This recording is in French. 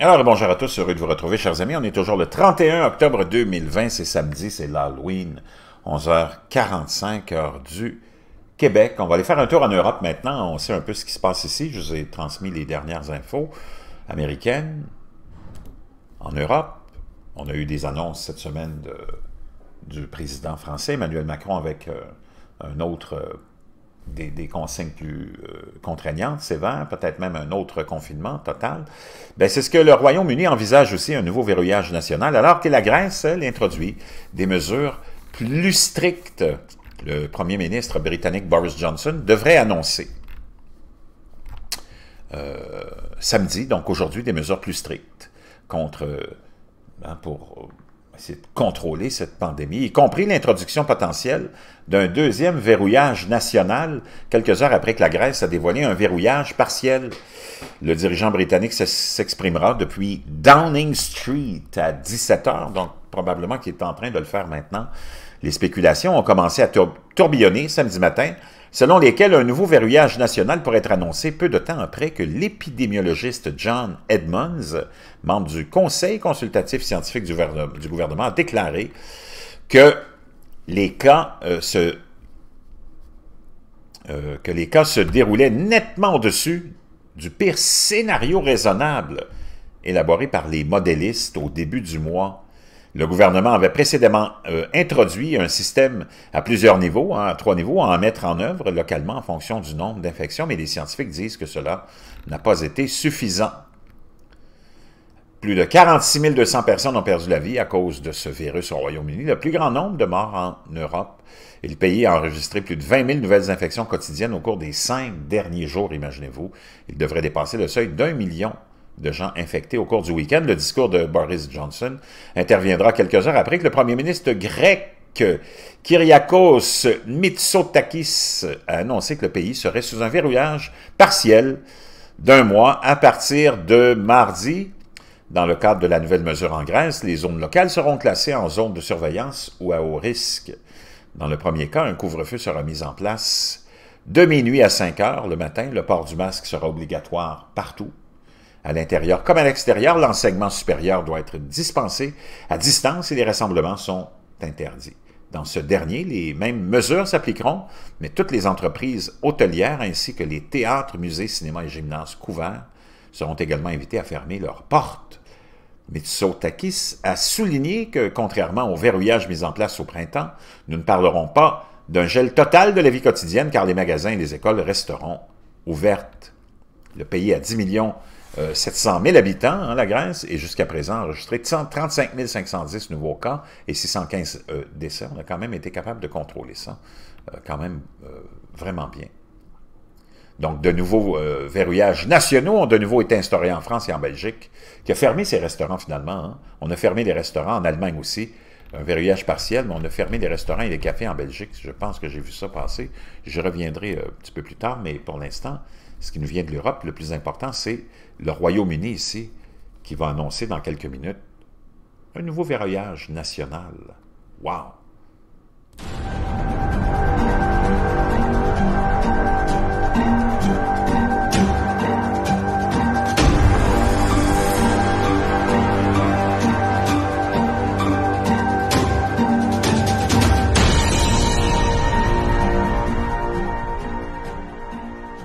Alors, bonjour à tous, heureux de vous retrouver, chers amis. On est toujours le 31 octobre 2020, c'est samedi, c'est l'Halloween, 11h45, heure du Québec. On va aller faire un tour en Europe maintenant, on sait un peu ce qui se passe ici. Je vous ai transmis les dernières infos américaines. En Europe, on a eu des annonces cette semaine du président français, Emmanuel Macron, avec euh, un autre euh, des, consignes plus euh, contraignantes, sévères, peut-être même un autre confinement total, ben, c'est ce que le Royaume-Uni envisage aussi, un nouveau verrouillage national, alors que la Grèce, elle, introduit des mesures plus strictes. Le premier ministre britannique Boris Johnson devrait annoncer euh, samedi, donc aujourd'hui, des mesures plus strictes contre, hein, pour c'est de contrôler cette pandémie, y compris l'introduction potentielle d'un deuxième verrouillage national, quelques heures après que la Grèce a dévoilé un verrouillage partiel. Le dirigeant britannique s'exprimera depuis Downing Street à 17 heures, donc probablement qu'il est en train de le faire maintenant. Les spéculations ont commencé à samedi matin, selon lesquels un nouveau verrouillage national pourrait être annoncé peu de temps après que l'épidémiologiste John Edmonds, membre du Conseil consultatif scientifique du, gouvernement, a déclaré que les cas euh, se euh, que les cas se déroulaient nettement au-dessus du pire scénario raisonnable élaboré par les modélistes au début du mois le gouvernement avait précédemment euh, introduit un système à plusieurs niveaux, hein, à trois niveaux, à en mettre en œuvre localement en fonction du nombre d'infections, mais les scientifiques disent que cela n'a pas été suffisant. Plus de 46 200 personnes ont perdu la vie à cause de ce virus au Royaume-Uni, le plus grand nombre de morts en Europe. Et le pays a enregistré plus de 20 000 nouvelles infections quotidiennes au cours des cinq derniers jours, imaginez-vous. Il devrait dépasser le seuil d'un million de gens infectés au cours du week-end. Le discours de Boris Johnson interviendra quelques heures après que le premier ministre grec Kyriakos Mitsotakis a annoncé que le pays serait sous un verrouillage partiel d'un mois à partir de mardi. Dans le cadre de la nouvelle mesure en Grèce, les zones locales seront classées en zones de surveillance ou à haut risque. Dans le premier cas, un couvre-feu sera mis en place de minuit à 5 heures le matin. Le port du masque sera obligatoire partout à l'intérieur comme à l'extérieur, l'enseignement supérieur doit être dispensé à distance et les rassemblements sont interdits. Dans ce dernier, les mêmes mesures s'appliqueront, mais toutes les entreprises hôtelières ainsi que les théâtres, musées, cinémas et gymnases couverts seront également invités à fermer leurs portes. Mitsotakis a souligné que, contrairement au verrouillage mis en place au printemps, nous ne parlerons pas d'un gel total de la vie quotidienne car les magasins et les écoles resteront ouvertes. Le pays a 10 millions 700 euh, 000 habitants, hein, la Grèce, et jusqu'à présent enregistré 35 510 nouveaux cas et 615 euh, décès. On a quand même été capable de contrôler ça, euh, quand même vraiment bien. Donc, de nouveaux verrouillages nationaux ont de nouveau été instaurés en France et en Belgique, qui a fermé ses restaurants finalement. Hein. On a fermé les restaurants en Allemagne aussi, un verrouillage partiel, mais on a fermé des restaurants et des cafés en Belgique. Je pense que j'ai vu ça passer. Je reviendrai euh, un petit peu plus tard, mais pour l'instant, ce qui nous vient de l'Europe, le plus important, c'est le Royaume-Uni ici, qui va annoncer dans quelques minutes un nouveau verrouillage national. Wow!